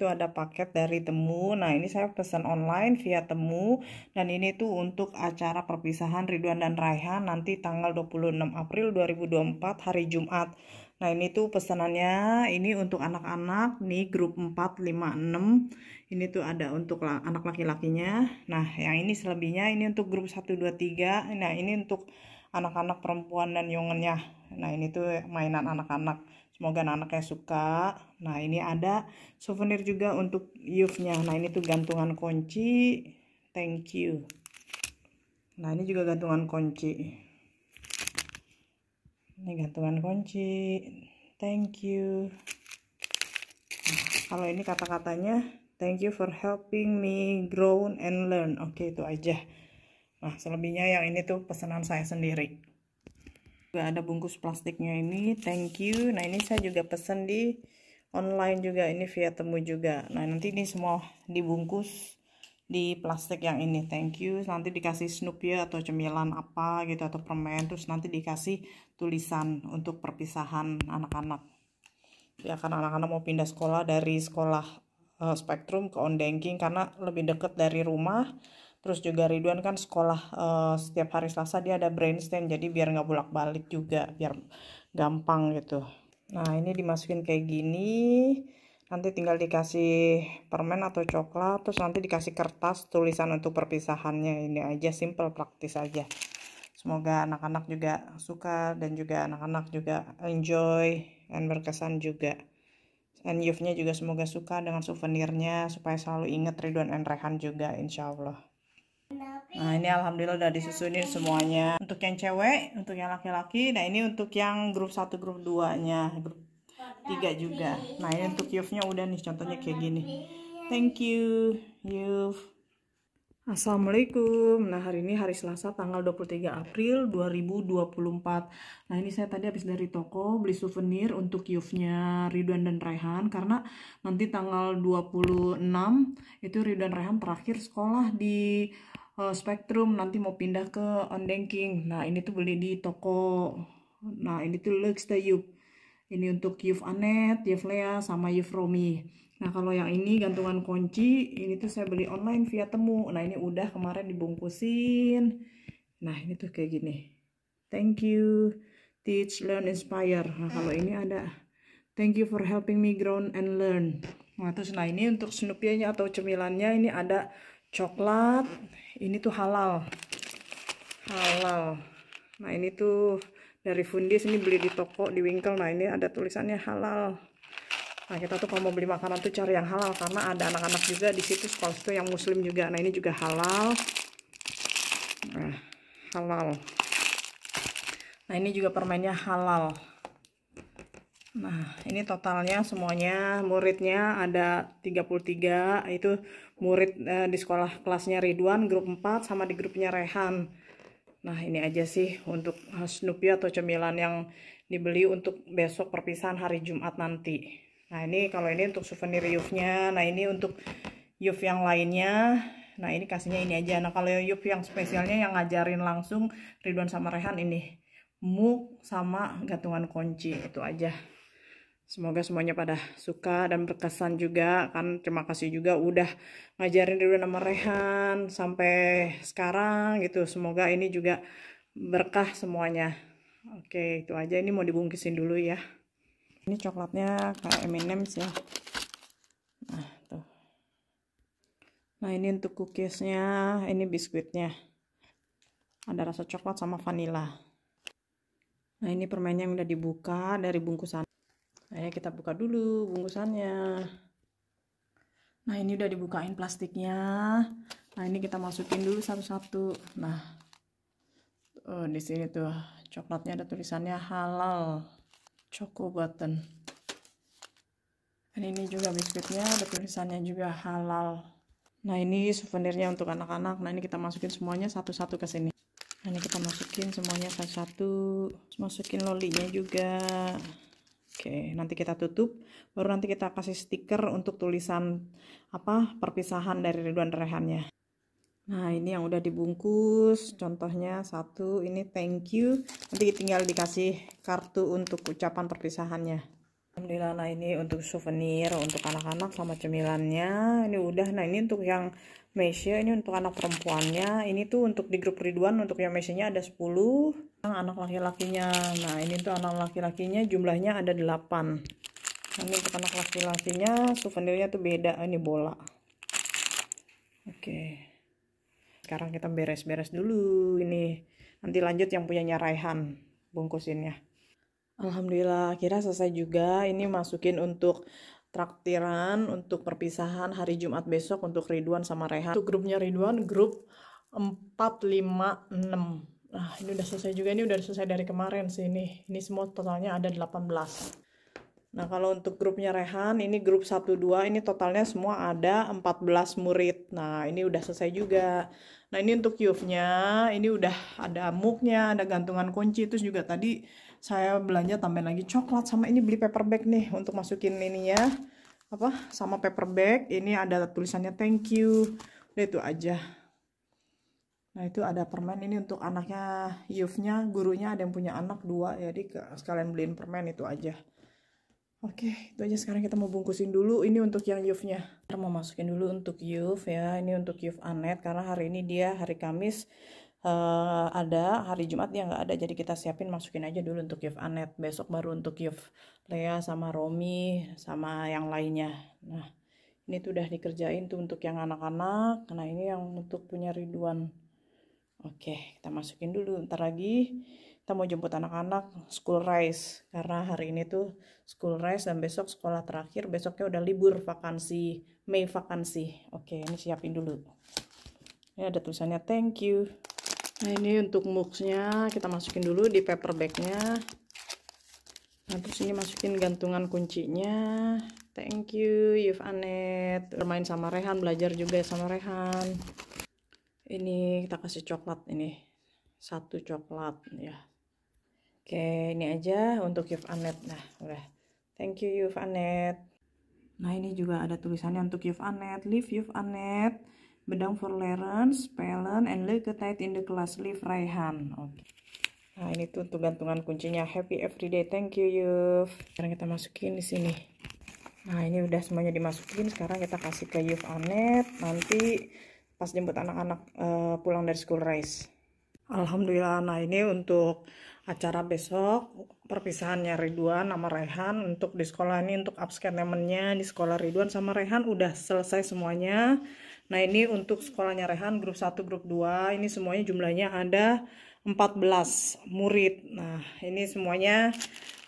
itu ada paket dari Temu. Nah, ini saya pesan online via Temu dan ini tuh untuk acara perpisahan Ridwan dan Raihan nanti tanggal 26 April 2024 hari Jumat. Nah, ini tuh pesanannya ini untuk anak-anak nih grup 4 5 6. Ini tuh ada untuk anak laki-lakinya. Nah, yang ini selebihnya ini untuk grup 1 2 3. Nah, ini untuk anak-anak perempuan dan yongennya. Nah ini tuh mainan anak-anak. Semoga anak-anaknya suka. Nah ini ada souvenir juga untuk youth-nya. Nah ini tuh gantungan kunci. Thank you. Nah ini juga gantungan kunci. Ini gantungan kunci. Thank you. Nah, kalau ini kata-katanya thank you for helping me grow and learn. Oke okay, itu aja. Nah selebihnya yang ini tuh pesanan saya sendiri juga ada bungkus plastiknya ini thank you nah ini saya juga pesen di online juga ini via temu juga nah nanti ini semua dibungkus di plastik yang ini thank you nanti dikasih snoop ya atau cemilan apa gitu atau permen terus nanti dikasih tulisan untuk perpisahan anak-anak ya karena anak-anak mau pindah sekolah dari sekolah uh, spektrum ke on banking karena lebih dekat dari rumah terus juga Ridwan kan sekolah uh, setiap hari Selasa dia ada brainstorm jadi biar nggak bolak balik juga biar gampang gitu nah ini dimasukin kayak gini nanti tinggal dikasih permen atau coklat terus nanti dikasih kertas tulisan untuk perpisahannya ini aja simple praktis aja semoga anak-anak juga suka dan juga anak-anak juga enjoy and berkesan juga and youth juga semoga suka dengan souvenirnya supaya selalu ingat Ridwan and Rehan juga insya Allah Nah ini alhamdulillah udah disusunin semuanya Untuk yang cewek, untuk yang laki-laki Nah ini untuk yang grup 1, grup 2 nya Grup 3 juga Nah ini untuk nya udah nih contohnya kayak gini Thank you Yuf Assalamualaikum Nah hari ini hari Selasa tanggal 23 April 2024 Nah ini saya tadi habis dari toko beli souvenir untuk nya Ridwan dan Rehan Karena nanti tanggal 26 itu Ridwan Rehan terakhir sekolah di uh, Spectrum nanti mau pindah ke on banking nah ini tuh beli di toko nah ini tuh Lux the Youth ini untuk Youth Anet, Youth Lea, sama Youth Romi. Nah kalau yang ini gantungan kunci, ini tuh saya beli online via temu. Nah ini udah kemarin dibungkusin. Nah ini tuh kayak gini. Thank you, teach, learn, inspire. Nah kalau ini ada Thank you for helping me grow and learn. Nah, terus nah ini untuk snoopy atau cemilannya ini ada coklat ini tuh halal halal nah ini tuh dari Fundis ini beli di toko di winkel. nah ini ada tulisannya halal nah kita tuh kalau mau beli makanan tuh cari yang halal karena ada anak-anak juga di situ sekolah itu yang muslim juga nah ini juga halal nah, halal nah ini juga permennya halal Nah, ini totalnya semuanya muridnya ada 33, itu murid eh, di sekolah kelasnya Ridwan, grup 4, sama di grupnya Rehan. Nah, ini aja sih untuk Snoopy atau cemilan yang dibeli untuk besok perpisahan hari Jumat nanti. Nah, ini kalau ini untuk souvenir Yufnya, nah ini untuk Yuf yang lainnya. Nah, ini kasihnya ini aja. Nah, kalau Yuf yang spesialnya yang ngajarin langsung Ridwan sama Rehan ini. Muk sama gantungan kunci, itu aja. Semoga semuanya pada suka dan berkesan juga. Kan terima kasih juga udah ngajarin dulu nama Rehan sampai sekarang gitu. Semoga ini juga berkah semuanya. Oke, itu aja. Ini mau dibungkisin dulu ya. Ini coklatnya kayak M&M's ya. Nah, tuh. Nah, ini untuk cookiesnya, ini biskuitnya. Ada rasa coklat sama vanila. Nah, ini permen yang udah dibuka dari bungkusan akhirnya kita buka dulu bungkusannya nah ini udah dibukain plastiknya nah ini kita masukin dulu satu-satu nah oh, di sini tuh coklatnya ada tulisannya halal choco button dan ini juga biskuitnya ada tulisannya juga halal nah ini souvenirnya untuk anak-anak nah ini kita masukin semuanya satu-satu ke sini nah ini kita masukin semuanya satu-satu masukin lolinya juga Oke, nanti kita tutup. Baru nanti kita kasih stiker untuk tulisan apa perpisahan dari Ridwan Rehannya. Nah, ini yang udah dibungkus. Contohnya satu, ini thank you. Nanti tinggal dikasih kartu untuk ucapan perpisahannya. Alhamdulillah, nah ini untuk souvenir, untuk anak-anak sama cemilannya. Ini udah, nah ini untuk yang Mesya ini untuk anak perempuannya ini tuh untuk di grup Ridwan untuk yang Mesya ada 10 anak laki-lakinya nah ini tuh anak laki-lakinya jumlahnya ada 8 nah, ini untuk anak laki-lakinya souvenirnya tuh beda ini bola oke sekarang kita beres-beres dulu ini nanti lanjut yang punyanya Raihan bungkusinnya Alhamdulillah kira selesai juga ini masukin untuk traktiran untuk perpisahan hari Jumat besok untuk Ridwan sama Rehan. Untuk grupnya Ridwan, grup 456. Nah, ini udah selesai juga. Ini udah selesai dari kemarin sih ini. Ini semua totalnya ada 18. Nah, kalau untuk grupnya Rehan, ini grup 12, ini totalnya semua ada 14 murid. Nah, ini udah selesai juga. Nah, ini untuk yufnya, ini udah ada muknya, ada gantungan kunci, terus juga tadi saya belanja tambahin lagi coklat sama ini beli paper bag nih untuk masukin ini ya apa sama paper bag ini ada tulisannya thank you udah itu aja nah itu ada permen ini untuk anaknya youthnya gurunya ada yang punya anak dua ya, jadi ke, sekalian beliin permen itu aja Oke, itu aja sekarang kita mau bungkusin dulu. Ini untuk yang youthnya Kita mau masukin dulu untuk youth ya. Ini untuk youth Anet karena hari ini dia hari Kamis uh, ada hari Jumat dia nggak ada jadi kita siapin masukin aja dulu untuk Yuf Anet besok baru untuk Yuf Lea sama Romi sama yang lainnya nah ini tuh udah dikerjain tuh untuk yang anak-anak karena ini yang untuk punya Ridwan oke kita masukin dulu ntar lagi kita mau jemput anak-anak school rice karena hari ini tuh school rice dan besok sekolah terakhir besoknya udah libur vakansi Mei vakansi oke ini siapin dulu ini ada tulisannya thank you nah ini untuk muxnya kita masukin dulu di paper bagnya nah terus ini masukin gantungan kuncinya thank you Yuf Anet bermain sama Rehan belajar juga sama Rehan ini kita kasih coklat ini satu coklat ya oke ini aja untuk Yuf Anet nah udah thank you Yuf Anet nah ini juga ada tulisannya untuk Yuf Anet live Yuf Anet Bedang forlerens, spellen, and look tight in the class Leaf Raihan. Okay. Nah, ini tuh untuk gantungan kuncinya. Happy everyday. Thank you, Yuf. Sekarang kita masukin di sini. Nah, ini udah semuanya dimasukin. Sekarang kita kasih ke Yuf Anet. Nanti pas jemput anak-anak uh, pulang dari school race. Alhamdulillah, nah ini untuk acara besok perpisahannya Ridwan sama Rehan untuk di sekolah ini untuk abscan temennya di sekolah Ridwan sama Rehan udah selesai semuanya Nah, ini untuk sekolahnya Rehan grup 1, grup 2. Ini semuanya jumlahnya ada 14 murid. Nah, ini semuanya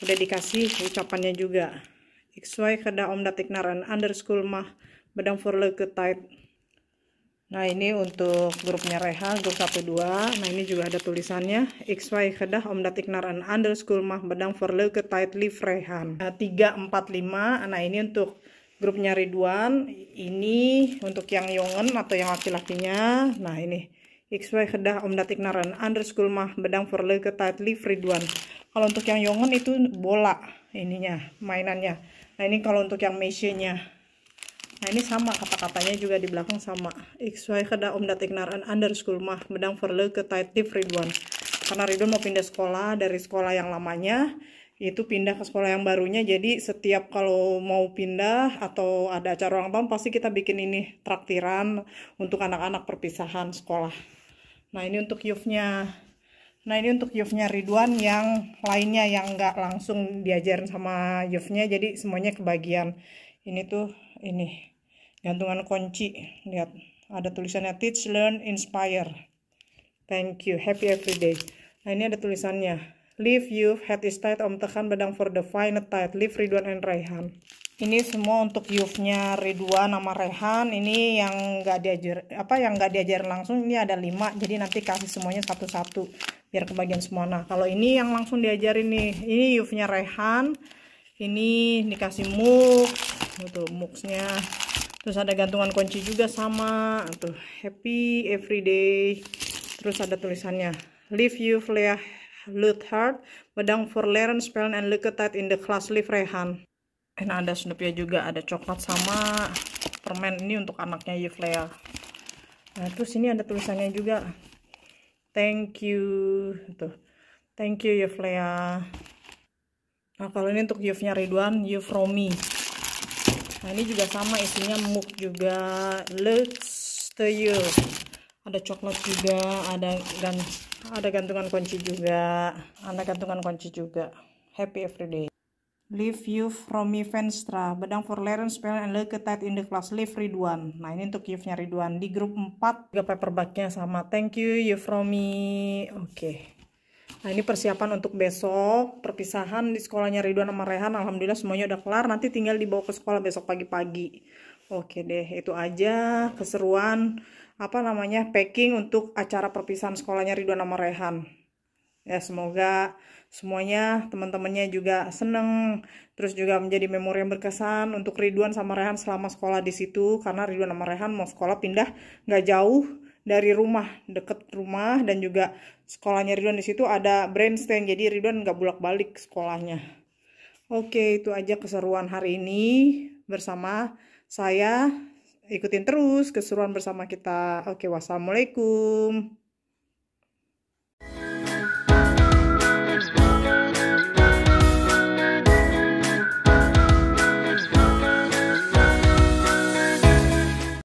udah dikasih ucapannya juga. XY keda om naran underscore mah bedang furle ke type. Nah, ini untuk grupnya Rehan grup 1 2. Nah, ini juga ada tulisannya XY kedah om naran underscore mah bedang furle ke type live Rehan. Nah, 3 4 5. Nah, ini untuk grupnya Ridwan ini untuk yang Yongen atau yang laki-lakinya nah ini XY Kedah Omdat Ignaran underscore mah bedang verle ke live Ridwan kalau untuk yang Yongen itu bola ininya mainannya nah ini kalau untuk yang mesinnya nah ini sama kata-katanya juga di belakang sama XY Kedah Omdat Ignaran underscore mah bedang verle ke live Ridwan karena Ridwan mau pindah sekolah dari sekolah yang lamanya itu pindah ke sekolah yang barunya jadi setiap kalau mau pindah atau ada acara ulang tahun pasti kita bikin ini traktiran untuk anak-anak perpisahan sekolah nah ini untuk Yufnya, nah ini untuk Yufnya Ridwan yang lainnya yang nggak langsung diajarin sama Yufnya jadi semuanya kebagian ini tuh ini gantungan kunci lihat ada tulisannya teach learn inspire thank you happy every day nah ini ada tulisannya Live Youth, Head is Tight, Om Tekan, Bedang for the Fine Tight, Leave Ridwan and Rehan. Ini semua untuk youth-nya Ridwan sama Rehan. Ini yang nggak diajar apa yang nggak diajar langsung ini ada 5. Jadi nanti kasih semuanya satu-satu biar kebagian semua. Nah, kalau ini yang langsung diajarin nih. Ini youth-nya Rehan. Ini dikasih muk, itu muknya. Terus ada gantungan kunci juga sama. Tuh, happy everyday. Terus ada tulisannya. Live youth, Leah Luthard, Medang for Leren Spelen and Leuketijd in class Leaf rehan. Ini ada snupnya juga, ada coklat sama permen ini untuk anaknya Yuflea. Nah, terus ini ada tulisannya juga. Thank you. Tuh. Thank you Yuflea. Nah, kalau ini untuk Yufnya Ridwan, Yuf Romy. Nah, ini juga sama isinya muk juga. Let's to you. Ada coklat juga, ada gan ada gantungan kunci juga ada gantungan kunci juga happy everyday Leave you from me Fenstra. Bedang for learn Spell and look Leketat in the class, Leave Ridwan. Nah ini untuk gift-nya Ridwan. Di grup 4, juga paperbacknya sama. Thank you, you from me. Oke. Okay. Nah ini persiapan untuk besok, perpisahan di sekolahnya Ridwan sama Rehan. Alhamdulillah semuanya udah kelar, nanti tinggal dibawa ke sekolah besok pagi-pagi. Oke deh, itu aja keseruan apa namanya packing untuk acara perpisahan sekolahnya Ridwan sama Rehan ya semoga semuanya teman-temannya juga seneng terus juga menjadi memori yang berkesan untuk Ridwan sama Rehan selama sekolah di situ karena Ridwan sama Rehan mau sekolah pindah nggak jauh dari rumah deket rumah dan juga sekolahnya Ridwan di situ ada stand jadi Ridwan nggak bolak balik sekolahnya oke itu aja keseruan hari ini bersama saya ikutin terus keseruan bersama kita. Oke, wassalamualaikum.